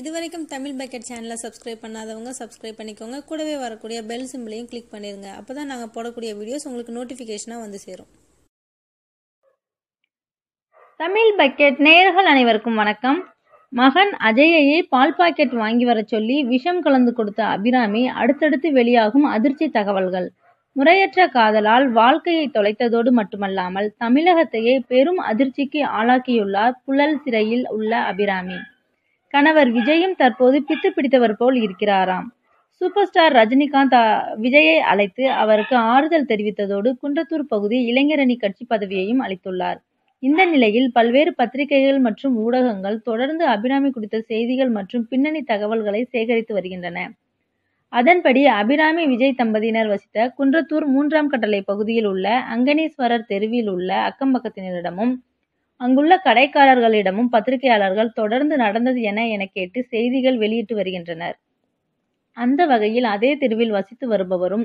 இது வரைக்கும் தமிழ் பக்கெட் சேனலை சப்ஸ்கிரைப் பண்ணாதவங்க சப்ஸ்கிரைப் பண்ணிக்கோங்க கூடவே வரக்கூடிய பெல் சிம்பிளையும் கிளிக் பண்ணிடுங்க அப்போ தான் நாங்கள் போடக்கூடிய வீடியோஸ் உங்களுக்கு நோட்டிஃபிகேஷனாக வந்து சேரும் தமிழ் பக்கெட் நேயர்கள் அனைவருக்கும் வணக்கம் மகன் அஜயையை பால் பாக்கெட் வாங்கி வர சொல்லி விஷம் கலந்து கொடுத்த அபிராமி அடுத்தடுத்து வெளியாகும் அதிர்ச்சி தகவல்கள் முறையற்ற காதலால் வாழ்க்கையை தொலைத்ததோடு மட்டுமல்லாமல் தமிழகத்தையே பெரும் அதிர்ச்சிக்கு ஆளாக்கியுள்ளார் புழல் சிறையில் உள்ள அபிராமி கணவர் விஜயும் தற்போது பித்து பிடித்தவர் போல் இருக்கிறாராம் சூப்பர் ஸ்டார் ரஜினிகாந்த் விஜயை அழைத்து அவருக்கு ஆறுதல் தெரிவித்ததோடு குன்றத்தூர் பகுதி இளைஞரணி கட்சி பதவியையும் அளித்துள்ளார் இந்த நிலையில் பல்வேறு பத்திரிகைகள் மற்றும் ஊடகங்கள் தொடர்ந்து அபிராமி குறித்த செய்திகள் மற்றும் பின்னணி தகவல்களை சேகரித்து வருகின்றன அதன்படி அபிராமி விஜய் தம்பதியினர் வசித்த குன்றத்தூர் மூன்றாம் கட்டளை பகுதியில் உள்ள அங்கனீஸ்வரர் தெருவில் உள்ள அக்கம்பக்கத்தினரிடமும் அங்குள்ள கடைக்காரர்களிடமும் பத்திரிகையாளர்கள் தொடர்ந்து நடந்தது என என கேட்டு செய்திகள் வெளியிட்டு வருகின்றனர் அந்த வகையில் அதே தெருவில் வசித்து வருபவரும்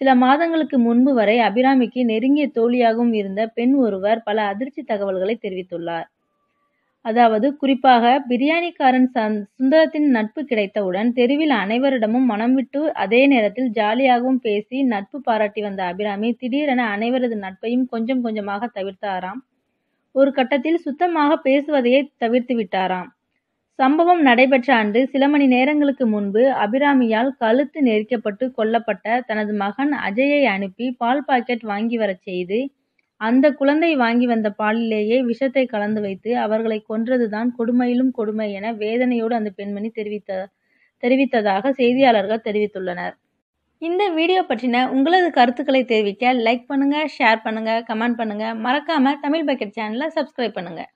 சில மாதங்களுக்கு முன்பு வரை அபிராமிக்கு நெருங்கிய தோழியாகவும் இருந்த பெண் ஒருவர் பல அதிர்ச்சி தகவல்களை தெரிவித்துள்ளார் அதாவது குறிப்பாக பிரியாணிக்காரன் சுந்தரத்தின் நட்பு கிடைத்தவுடன் தெருவில் அனைவரிடமும் மனம் விட்டு அதே நேரத்தில் ஜாலியாகவும் பேசி நட்பு பாராட்டி வந்த அபிராமி திடீரென அனைவரது நட்பையும் கொஞ்சம் கொஞ்சமாக தவிர்த்தாராம் ஒரு கட்டத்தில் சுத்தமாக பேசுவதையே தவிர்த்து விட்டாராம் சம்பவம் நடைபெற்ற ஆண்டு சில மணி நேரங்களுக்கு முன்பு அபிராமியால் கழுத்து நெரிக்கப்பட்டு கொல்லப்பட்ட தனது மகன் அஜயை அனுப்பி பால் பாக்கெட் வாங்கி வரச் செய்து அந்த குழந்தை வாங்கி வந்த பாலிலேயே விஷத்தை கலந்து வைத்து அவர்களை கொன்றதுதான் கொடுமையிலும் கொடுமை என வேதனையோடு அந்த பெண்மணி தெரிவித்த தெரிவித்ததாக செய்தியாளர்கள் தெரிவித்துள்ளனர் இந்த வீடியோ பற்றின உங்களது கருத்துக்களை தெரிவிக்க லைக் பண்ணுங்கள் ஷேர் பண்ணுங்கள் கமெண்ட் பண்ணுங்கள் மறக்காமல் தமிழ் பக்கெட் சேனலை சப்ஸ்கிரைப் பண்ணுங்கள்